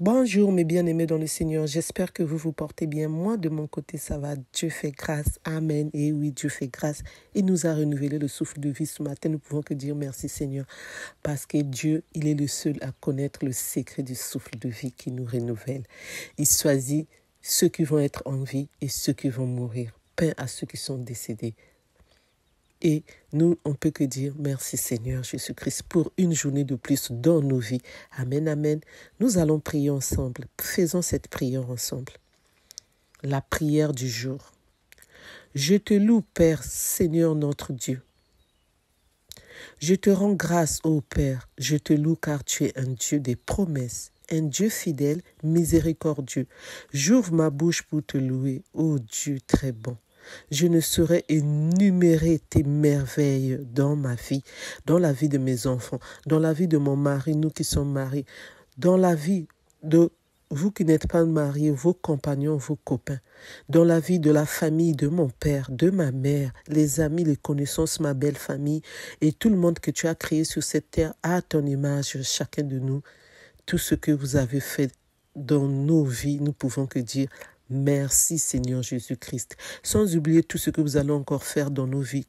Bonjour mes bien-aimés dans le Seigneur, j'espère que vous vous portez bien. Moi de mon côté ça va, Dieu fait grâce, Amen. Et oui, Dieu fait grâce. Il nous a renouvelé le souffle de vie ce matin, nous pouvons que dire merci Seigneur, parce que Dieu, il est le seul à connaître le secret du souffle de vie qui nous renouvelle. Il choisit ceux qui vont être en vie et ceux qui vont mourir, pain à ceux qui sont décédés. Et nous, on peut que dire merci Seigneur Jésus-Christ pour une journée de plus dans nos vies. Amen, amen. Nous allons prier ensemble. Faisons cette prière ensemble. La prière du jour. Je te loue, Père, Seigneur notre Dieu. Je te rends grâce, ô Père. Je te loue car tu es un Dieu des promesses un Dieu fidèle, miséricordieux. J'ouvre ma bouche pour te louer, ô Dieu très bon. Je ne saurais énumérer tes merveilles dans ma vie, dans la vie de mes enfants, dans la vie de mon mari, nous qui sommes mariés, dans la vie de vous qui n'êtes pas mariés, vos compagnons, vos copains, dans la vie de la famille de mon père, de ma mère, les amis, les connaissances, ma belle famille et tout le monde que tu as créé sur cette terre à ton image, chacun de nous, tout ce que vous avez fait dans nos vies, nous pouvons que dire Merci Seigneur Jésus-Christ. Sans oublier tout ce que vous allez encore faire dans nos vies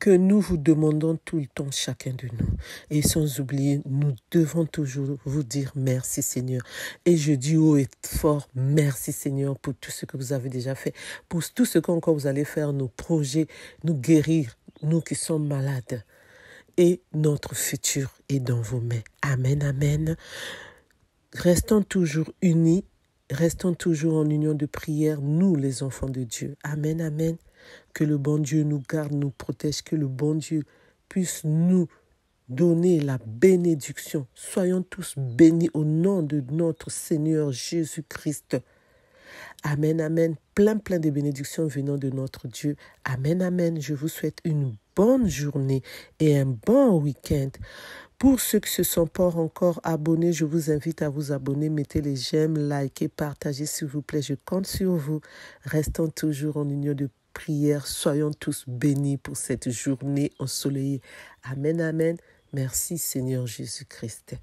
que nous vous demandons tout le temps chacun de nous. Et sans oublier, nous devons toujours vous dire merci Seigneur. Et je dis haut et fort merci Seigneur pour tout ce que vous avez déjà fait, pour tout ce qu'encore vous allez faire, nos projets, nous guérir, nous qui sommes malades. Et notre futur est dans vos mains. Amen, amen. Restons toujours unis Restons toujours en union de prière, nous les enfants de Dieu. Amen, amen. Que le bon Dieu nous garde, nous protège, que le bon Dieu puisse nous donner la bénédiction. Soyons tous bénis au nom de notre Seigneur Jésus-Christ. Amen, amen. Plein, plein de bénédictions venant de notre Dieu. Amen, amen. Je vous souhaite une bonne journée et un bon week-end. Pour ceux qui ne se sont pas encore abonnés, je vous invite à vous abonner, mettez les j'aime, likez, partagez s'il vous plaît, je compte sur vous. Restons toujours en union de prière, soyons tous bénis pour cette journée ensoleillée. Amen, amen. Merci Seigneur Jésus-Christ.